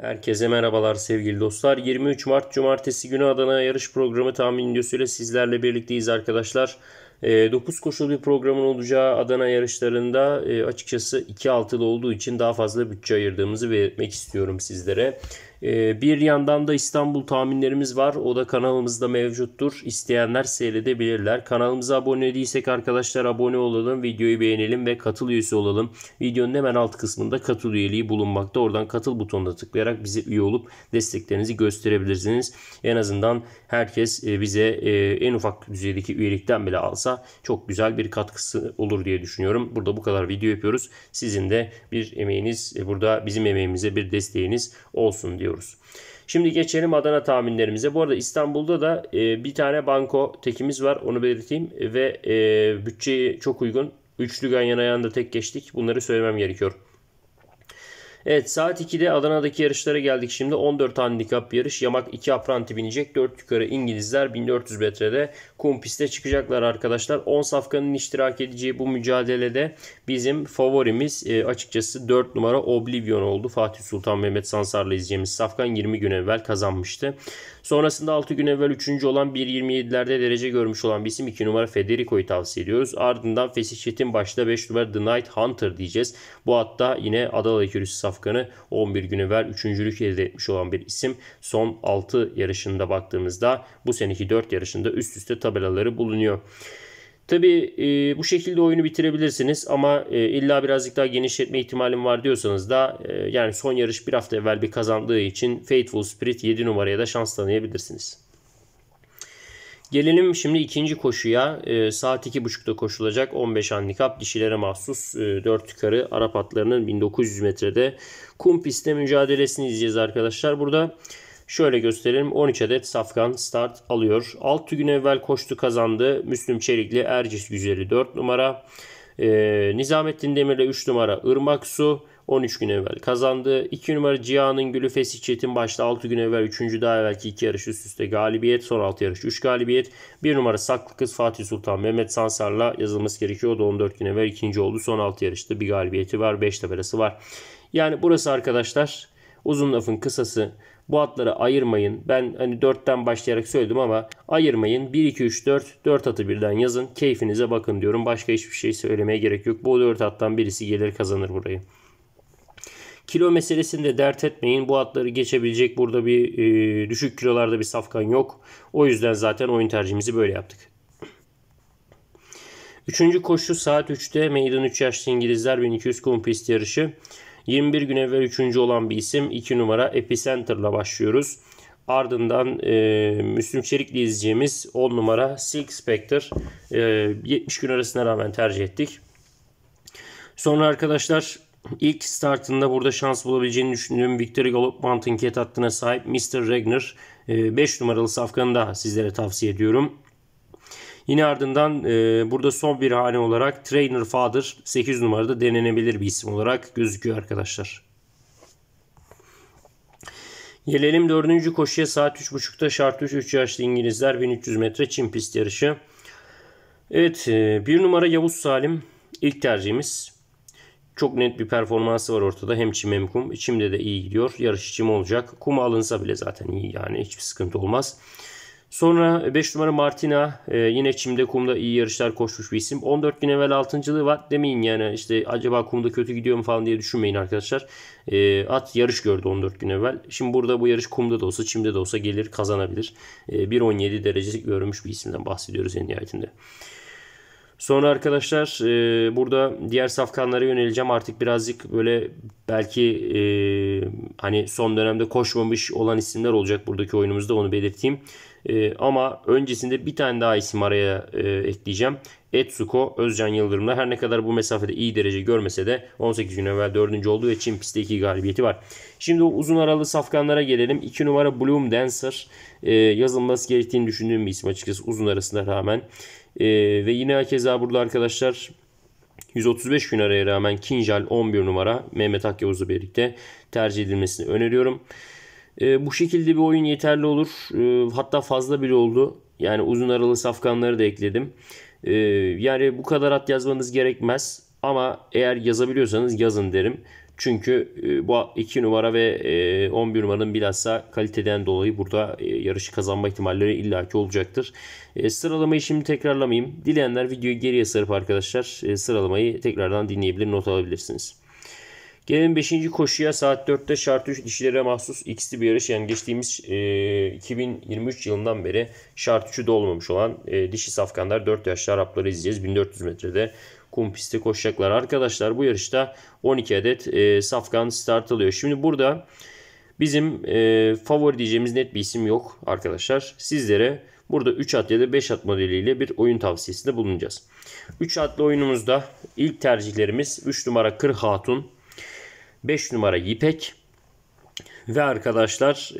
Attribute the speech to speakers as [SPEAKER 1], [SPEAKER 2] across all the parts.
[SPEAKER 1] Herkese merhabalar sevgili dostlar. 23 Mart Cumartesi günü Adana yarış programı tahmin videosuyla sizlerle birlikteyiz arkadaşlar. 9 ee, koşulu bir programın olacağı Adana yarışlarında e, açıkçası 2 altılı olduğu için daha fazla bütçe ayırdığımızı belirtmek istiyorum sizlere. Ee, bir yandan da İstanbul tahminlerimiz var. O da kanalımızda mevcuttur. İsteyenler seyredebilirler. Kanalımıza abone değilsek arkadaşlar abone olalım. Videoyu beğenelim ve katıl üyesi olalım. Videonun hemen alt kısmında katıl üyeliği bulunmakta. Oradan katıl butonuna tıklayarak bize üye olup desteklerinizi gösterebilirsiniz. En azından herkes e, bize e, en ufak düzeydeki üyelikten bile alsa çok güzel bir katkısı olur diye düşünüyorum. Burada bu kadar video yapıyoruz. Sizin de bir emeğiniz e, burada bizim emeğimize bir desteğiniz olsun diyor ediyoruz. Şimdi geçelim Adana tahminlerimize. Bu arada İstanbul'da da e, bir tane banko tekimiz var onu belirteyim ve e, bütçeye çok uygun. Üçlü yan ayağında tek geçtik. Bunları söylemem gerekiyor. Evet saat 2'de Adana'daki yarışlara geldik şimdi. 14 handikap yarış. Yamak 2 apranti binecek. 4 yukarı İngilizler 1400 metrede kum piste çıkacaklar arkadaşlar. 10 safkanın iştirak edeceği bu mücadelede bizim favorimiz e, açıkçası 4 numara Oblivion oldu. Fatih Sultan Mehmet Sansar'la izleyeceğimiz safkan 20 gün evvel kazanmıştı. Sonrasında 6 gün evvel 3. olan 1.27'lerde derece görmüş olan bir isim 2 numara Federico'yu tavsiye ediyoruz. Ardından Fesih Çetin başta 5 numara The Night Hunter diyeceğiz. Bu hatta yine Adana Ekürüsü safkan Afgan'ı 11 günü ver 3.lük elde etmiş olan bir isim. Son 6 yarışında baktığımızda bu seneki 4 yarışında üst üste tabelaları bulunuyor. Tabi e, bu şekilde oyunu bitirebilirsiniz ama e, illa birazcık daha genişletme ihtimalim var diyorsanız da e, yani son yarış bir hafta evvel bir kazandığı için Faithful Spirit 7 numaraya da şans tanıyabilirsiniz. Gelelim şimdi ikinci koşuya. E, saat buçukta koşulacak 15 handikap dişilere mahsus e, 4 yukarı Arap atlarının 1900 metrede kum pistte mücadelesini izleyeceğiz arkadaşlar. Burada şöyle gösterelim 13 adet safkan start alıyor. 6 gün evvel koştu kazandı. Müslüm Çelikli Ercis Güzeli 4 numara. E, Nizamettin Demir'le 3 numara Irmak Su. 13 gün evvel kazandı. 2 numara Cihan'ın Gülü Fesihçet'in başta 6 gün evvel 3. daha evvelki 2 yarış üst üste galibiyet. Son 6 yarış 3 galibiyet. 1 numara Saklı Kız Fatih Sultan Mehmet Sansar'la yazılması gerekiyor. O da 14 gün evvel 2. oldu. Son 6 yarışta bir galibiyeti var. 5 tabelası var. Yani burası arkadaşlar uzun lafın kısası. Bu atları ayırmayın. Ben hani 4'ten başlayarak söyledim ama ayırmayın. 1, 2, 3, 4. 4 atı birden yazın. Keyfinize bakın diyorum. Başka hiçbir şey söylemeye gerek yok. Bu 4 attan birisi gelir kazanır burayı. Kilo meselesinde dert etmeyin. Bu atları geçebilecek burada bir e, düşük kilolarda bir safkan yok. O yüzden zaten oyun tercihimizi böyle yaptık. Üçüncü koşu saat 3'te meydan 3 yaşlı İngilizler 1200 kum pist yarışı. 21 gün evvel 3. olan bir isim 2 numara ile başlıyoruz. Ardından e, Müslüm Çelik'le izleyeceğimiz 10 numara Silk Spectre e, 70 gün arasına rağmen tercih ettik. Sonra arkadaşlar İlk startında burada şans bulabileceğini düşündüğüm Victor Galop Mantinket hattına sahip Mr. Regner 5 e, numaralı safkanı da sizlere tavsiye ediyorum. Yine ardından e, burada son bir hane olarak Trainer Father 8 numarada denenebilir bir isim olarak gözüküyor arkadaşlar. Gelelim dördüncü koşuya saat 3.30'da şart 3, 3 yaşlı İngilizler 1300 metre çim pist yarışı. Evet e, bir numara Yavuz Salim ilk tercihimiz. Çok net bir performansı var ortada. Hem çim hem kum. Çimde de iyi gidiyor. Yarış çim olacak. Kuma alınsa bile zaten iyi yani. Hiçbir sıkıntı olmaz. Sonra 5 numara Martina ee, yine çimde kumda iyi yarışlar koşmuş bir isim. 14 gün evvel 6.lığı var demeyin yani işte acaba kumda kötü gidiyor mu falan diye düşünmeyin arkadaşlar. Ee, at yarış gördü 14 gün evvel. Şimdi burada bu yarış kumda da olsa çimde de olsa gelir kazanabilir. E, ee, 1.17 derece görmüş bir isimden bahsediyoruz en nihayetinde. Sonra arkadaşlar e, burada diğer safkanlara yöneleceğim. Artık birazcık böyle belki e, hani son dönemde koşmamış olan isimler olacak buradaki oyunumuzda onu belirteyim. E, ama öncesinde bir tane daha isim araya e, ekleyeceğim. Etsuko Özcan Yıldırım'la her ne kadar bu mesafede iyi derece görmese de 18 gün evvel 4. olduğu için Çin pistte 2 galibiyeti var. Şimdi o uzun aralı safkanlara gelelim. 2 numara Bloom Dancer e, yazılması gerektiğini düşündüğüm bir isim açıkçası uzun arasına rağmen. E, ve yine keza burada arkadaşlar 135 gün araya rağmen Kinjal 11 numara Mehmet Akyavuz'la birlikte tercih edilmesini öneriyorum. E, bu şekilde bir oyun yeterli olur. E, hatta fazla bile oldu. Yani uzun aralı safkanları da ekledim. E, yani bu kadar at yazmanız gerekmez. Ama eğer yazabiliyorsanız yazın derim. Çünkü e, bu 2 numara ve e, 11 numaranın bilhassa kaliteden dolayı burada e, yarışı kazanma ihtimalleri illaki olacaktır. E, sıralamayı şimdi tekrarlamayayım. Dileyenler videoyu geriye sarıp arkadaşlar e, sıralamayı tekrardan dinleyebilir, not alabilirsiniz. Gelelim 5. koşuya saat 4'te şart 3 dişilere mahsus ikisi bir yarış. Yani geçtiğimiz e, 2023 yılından beri şart 3'ü dolmamış olan e, dişi safkanlar 4 yaşlı Arapları izleyeceğiz. 1400 metrede kum pistte koşacaklar. Arkadaşlar bu yarışta 12 adet e, safkan start alıyor. Şimdi burada bizim e, favori diyeceğimiz net bir isim yok arkadaşlar. Sizlere burada 3 at ya da 5 at modeliyle bir oyun tavsiyesinde bulunacağız. 3 atlı oyunumuzda ilk tercihlerimiz 3 numara Kır Hatun. 5 numara İpek ve arkadaşlar 10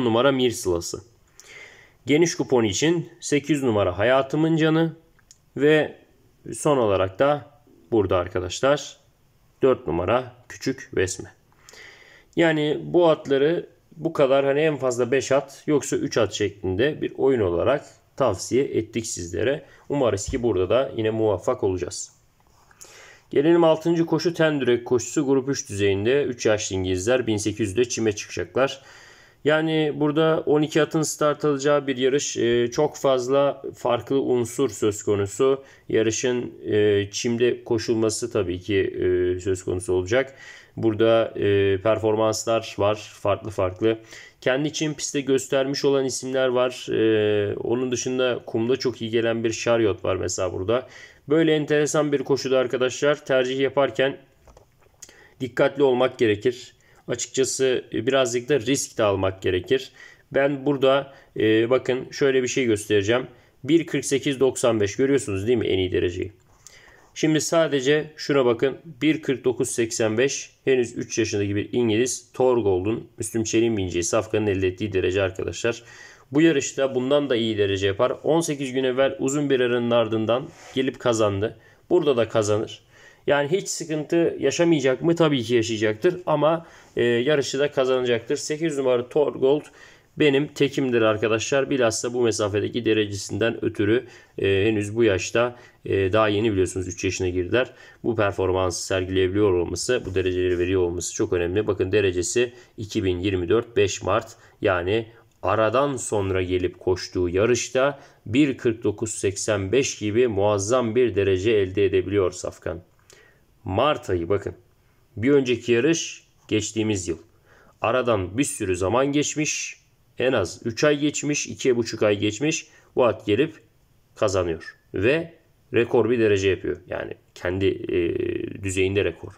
[SPEAKER 1] e, numara Mirsilası. Geniş kupon için 8 numara Hayatımın Canı ve son olarak da burada arkadaşlar 4 numara Küçük Vesme. Yani bu atları bu kadar hani en fazla 5 at yoksa 3 at şeklinde bir oyun olarak tavsiye ettik sizlere. Umarız ki burada da yine muvaffak olacağız. Gelelim 6. koşu Tendürek koşusu grup 3 düzeyinde 3 yaşlı İngilizler 1800'de çime çıkacaklar. Yani burada 12 atın start alacağı bir yarış e, çok fazla farklı unsur söz konusu. Yarışın e, çimde koşulması tabii ki e, söz konusu olacak. Burada e, performanslar var farklı farklı. Kendi için piste göstermiş olan isimler var. E, onun dışında kumda çok iyi gelen bir şaryot var mesela burada. Böyle enteresan bir koşuda arkadaşlar tercih yaparken dikkatli olmak gerekir. Açıkçası e, birazcık da risk de almak gerekir. Ben burada e, bakın şöyle bir şey göstereceğim. 1.48.95 görüyorsunuz değil mi en iyi dereceyi? Şimdi sadece şuna bakın. 1.49.85 henüz 3 yaşındaki bir İngiliz Thorgold'un Müslüm Çelik'in bineceği Safkan'ın elde ettiği derece arkadaşlar. Bu yarışta bundan da iyi derece yapar. 18 gün evvel uzun bir aranın ardından gelip kazandı. Burada da kazanır. Yani hiç sıkıntı yaşamayacak mı? Tabii ki yaşayacaktır ama e, yarışı da kazanacaktır. 8 numara Torgold benim tekimdir arkadaşlar. Bilhassa bu mesafedeki derecesinden ötürü e, henüz bu yaşta e, daha yeni biliyorsunuz 3 yaşına girdiler. Bu performansı sergileyebiliyor olması, bu dereceleri veriyor olması çok önemli. Bakın derecesi 2024 5 Mart yani aradan sonra gelip koştuğu yarışta 1.49.85 gibi muazzam bir derece elde edebiliyor Safkan. Mart ayı bakın. Bir önceki yarış geçtiğimiz yıl. Aradan bir sürü zaman geçmiş. En az 3 ay geçmiş, 2,5 ay geçmiş. Bu at gelip kazanıyor. Ve rekor bir derece yapıyor. Yani kendi e, düzeyinde rekor.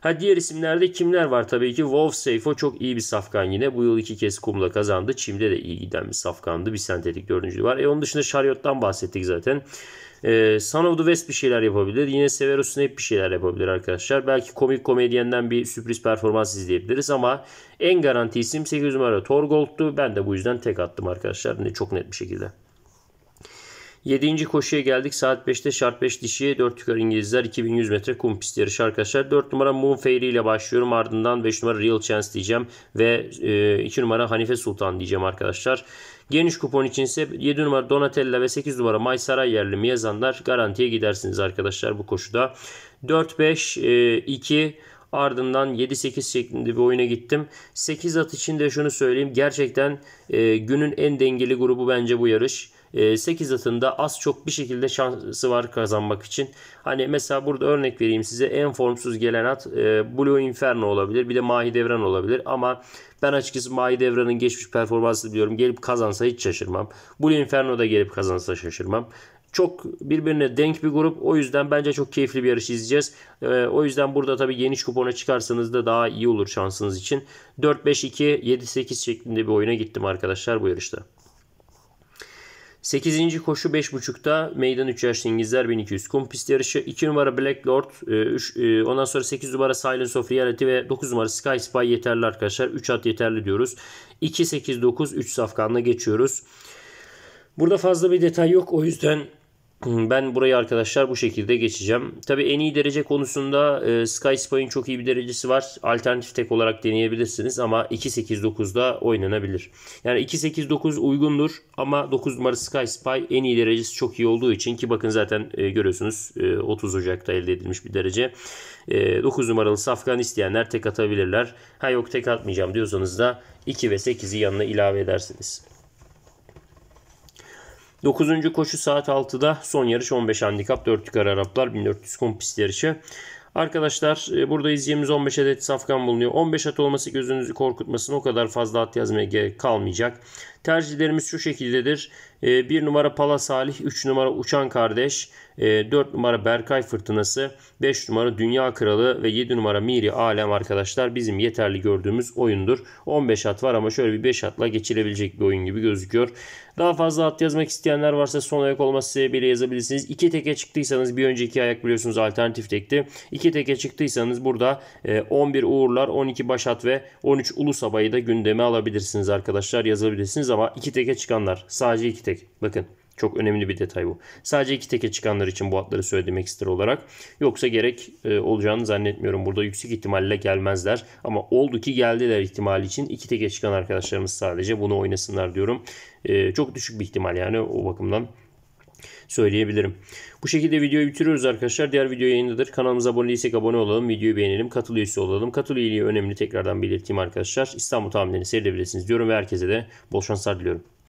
[SPEAKER 1] Ha diğer isimlerde kimler var? Tabii ki Wolf Seyfo çok iyi bir safkan yine. Bu yıl iki kez kumla kazandı. Çim'de de iyi giden bir safkandı. Bir sentetik dördüncülüğü var. E onun dışında Şaryot'tan bahsettik zaten. Ee, Son of the West bir şeyler yapabilir. Yine Severo Snape bir şeyler yapabilir arkadaşlar. Belki komik komedyenden bir sürpriz performans izleyebiliriz ama en garanti isim 8 numara Torgold'tu. Ben de bu yüzden tek attım arkadaşlar. ne Çok net bir şekilde. 7. koşuya geldik. Saat 5'te şart 5 dişi 4 yukarı İngilizler 2100 metre kum pisti yarışı arkadaşlar. 4 numara Moon Fairy ile başlıyorum. Ardından 5 numara Real Chance diyeceğim ve 2 e, numara Hanife Sultan diyeceğim arkadaşlar. Geniş kupon için ise 7 numara Donatella ve 8 numara May Saray yerli Miyazanlar garantiye gidersiniz arkadaşlar bu koşuda. 4 5 2 Ardından 7-8 şeklinde bir oyuna gittim. 8 at için de şunu söyleyeyim. Gerçekten e, günün en dengeli grubu bence bu yarış. 8 ee, atında az çok bir şekilde şansı var kazanmak için. Hani mesela burada örnek vereyim size en formsuz gelen at e, Blue Inferno olabilir. Bir de Mahidevran olabilir ama ben açıkçası Mahidevran'ın geçmiş performansını biliyorum. Gelip kazansa hiç şaşırmam. Blue Inferno da gelip kazansa şaşırmam çok birbirine denk bir grup. O yüzden bence çok keyifli bir yarış izleyeceğiz. ee, o yüzden burada tabii geniş kupona çıkarsanız da daha iyi olur şansınız için. 4-5-2, 7-8 şeklinde bir oyuna gittim arkadaşlar bu yarışta. 8. koşu 5.30'da meydan 3 yaşlı İngilizler 1200 kum pist yarışı. 2 numara Black Lord, 3, e, e, ondan sonra 8 numara Silence of Reality ve 9 numara Sky Spy yeterli arkadaşlar. 3 at yeterli diyoruz. 2, 8, 9, 3 safkanla geçiyoruz. Burada fazla bir detay yok. O yüzden Hmm, ben burayı arkadaşlar bu şekilde geçeceğim. Tabi en iyi derece konusunda e, SkySpy'ın çok iyi bir derecesi var. Alternatif tek olarak deneyebilirsiniz ama 2.8.9'da oynanabilir. Yani 2.8.9 uygundur ama 9 numara Spy en iyi derecesi çok iyi olduğu için ki bakın zaten e, görüyorsunuz e, 30 Ocak'ta elde edilmiş bir derece. E, 9 numaralı safkan isteyenler tek atabilirler. Ha yok tek atmayacağım diyorsanız da 2 ve 8'i yanına ilave edersiniz. 9. koşu saat 6'da son yarış 15 handikap 4 yukarı Araplar 1400 kom pist yarışı. Arkadaşlar e, burada izleyeceğimiz 15 adet safkan bulunuyor. 15 at olması gözünüzü korkutmasın. O kadar fazla at yazmaya kalmayacak. Tercihlerimiz şu şekildedir. 1 ee, numara Pala Salih, 3 numara Uçan Kardeş, 4 ee, numara Berkay Fırtınası, 5 numara Dünya Kralı ve 7 numara Miri Alem arkadaşlar bizim yeterli gördüğümüz oyundur. 15 at var ama şöyle bir 5 atla geçilebilecek bir oyun gibi gözüküyor. Daha fazla at yazmak isteyenler varsa son ayak olması sebebiyle yazabilirsiniz. 2 teke çıktıysanız bir önceki ayak biliyorsunuz alternatif tekti. 2 teke çıktıysanız burada 11 ee, Uğurlar, 12 Başat ve 13 Ulus Abayı da gündeme alabilirsiniz arkadaşlar yazabilirsiniz ama 2 teke çıkanlar sadece 2 tek. Bakın çok önemli bir detay bu. Sadece iki teke çıkanlar için bu atları söyledim ekstra olarak. Yoksa gerek e, olacağını zannetmiyorum. Burada yüksek ihtimalle gelmezler. Ama oldu ki geldiler ihtimali için. iki teke çıkan arkadaşlarımız sadece bunu oynasınlar diyorum. E, çok düşük bir ihtimal yani o bakımdan söyleyebilirim. Bu şekilde videoyu bitiriyoruz arkadaşlar. Diğer video yayındadır. Kanalımıza abone değilsek abone olalım. Videoyu beğenelim. Katıl üyesi olalım. Katıl üyeliği önemli. Tekrardan belirteyim arkadaşlar. İstanbul tahminlerini seyredebilirsiniz diyorum ve herkese de bol şanslar diliyorum.